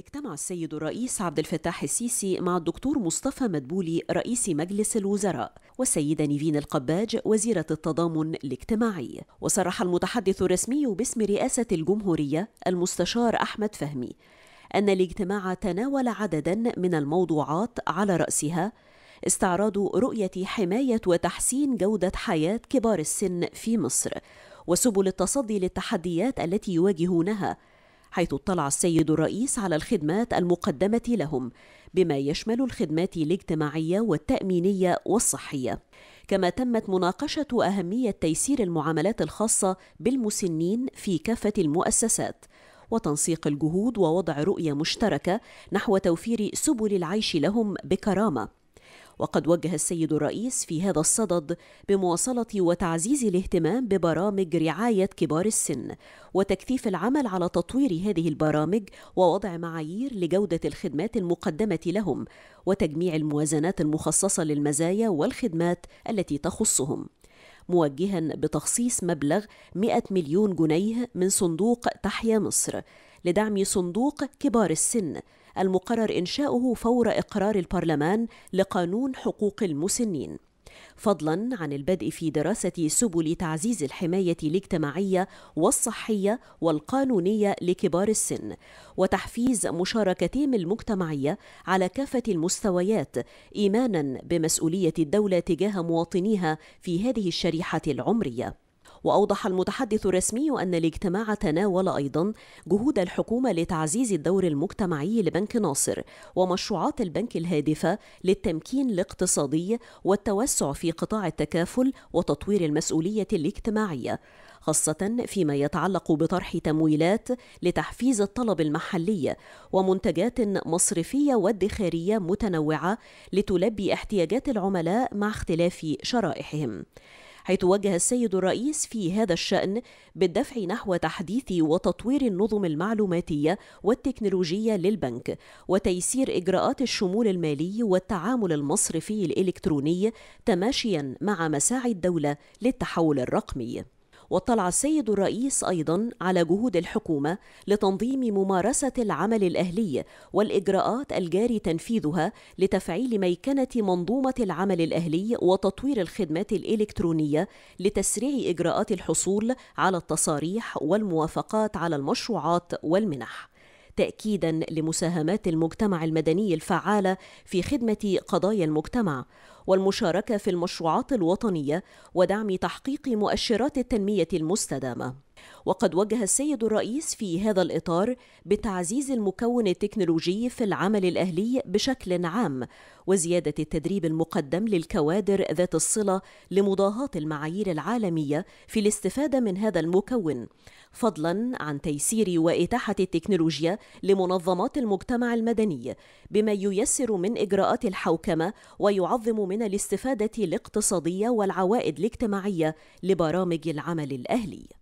اجتمع السيد الرئيس عبد الفتاح السيسي مع الدكتور مصطفى مدبولي رئيس مجلس الوزراء والسيدة نيفين القباج وزيرة التضامن الاجتماعي وصرح المتحدث الرسمي باسم رئاسة الجمهورية المستشار أحمد فهمي أن الاجتماع تناول عددا من الموضوعات على رأسها استعراض رؤية حماية وتحسين جودة حياة كبار السن في مصر وسبل التصدي للتحديات التي يواجهونها حيث اطلع السيد الرئيس على الخدمات المقدمة لهم بما يشمل الخدمات الاجتماعية والتأمينية والصحية كما تمت مناقشة أهمية تيسير المعاملات الخاصة بالمسنين في كافة المؤسسات وتنسيق الجهود ووضع رؤية مشتركة نحو توفير سبل العيش لهم بكرامة وقد وجه السيد الرئيس في هذا الصدد بمواصلة وتعزيز الاهتمام ببرامج رعاية كبار السن وتكثيف العمل على تطوير هذه البرامج ووضع معايير لجودة الخدمات المقدمة لهم وتجميع الموازنات المخصصة للمزايا والخدمات التي تخصهم موجها بتخصيص مبلغ 100 مليون جنيه من صندوق تحيا مصر لدعم صندوق كبار السن المقرر إنشاؤه فور إقرار البرلمان لقانون حقوق المسنين فضلا عن البدء في دراسة سبل تعزيز الحماية الاجتماعية والصحية والقانونية لكبار السن وتحفيز مشاركتهم المجتمعية على كافة المستويات إيمانا بمسؤولية الدولة تجاه مواطنيها في هذه الشريحة العمرية وأوضح المتحدث الرسمي أن الاجتماع تناول أيضا جهود الحكومة لتعزيز الدور المجتمعي لبنك ناصر ومشروعات البنك الهادفة للتمكين الاقتصادي والتوسع في قطاع التكافل وتطوير المسؤولية الاجتماعية خاصة فيما يتعلق بطرح تمويلات لتحفيز الطلب المحلي ومنتجات مصرفية وادخارية متنوعة لتلبي احتياجات العملاء مع اختلاف شرائحهم. حيث وجه السيد الرئيس في هذا الشأن بالدفع نحو تحديث وتطوير النظم المعلوماتية والتكنولوجية للبنك وتيسير إجراءات الشمول المالي والتعامل المصرفي الإلكتروني تماشيا مع مساعي الدولة للتحول الرقمي واطلع السيد الرئيس أيضا على جهود الحكومة لتنظيم ممارسة العمل الأهلي والإجراءات الجاري تنفيذها لتفعيل ميكنة منظومة العمل الأهلي وتطوير الخدمات الإلكترونية لتسريع إجراءات الحصول على التصاريح والموافقات على المشروعات والمنح تأكيدا لمساهمات المجتمع المدني الفعالة في خدمة قضايا المجتمع والمشاركة في المشروعات الوطنية ودعم تحقيق مؤشرات التنمية المستدامة وقد وجه السيد الرئيس في هذا الإطار بتعزيز المكون التكنولوجي في العمل الأهلي بشكل عام وزيادة التدريب المقدم للكوادر ذات الصلة لمضاهاة المعايير العالمية في الاستفادة من هذا المكون فضلا عن تيسير وإتاحة التكنولوجيا لمنظمات المجتمع المدني بما ييسر من إجراءات الحوكمة ويعظم من الاستفادة الاقتصادية والعوائد الاجتماعية لبرامج العمل الأهلي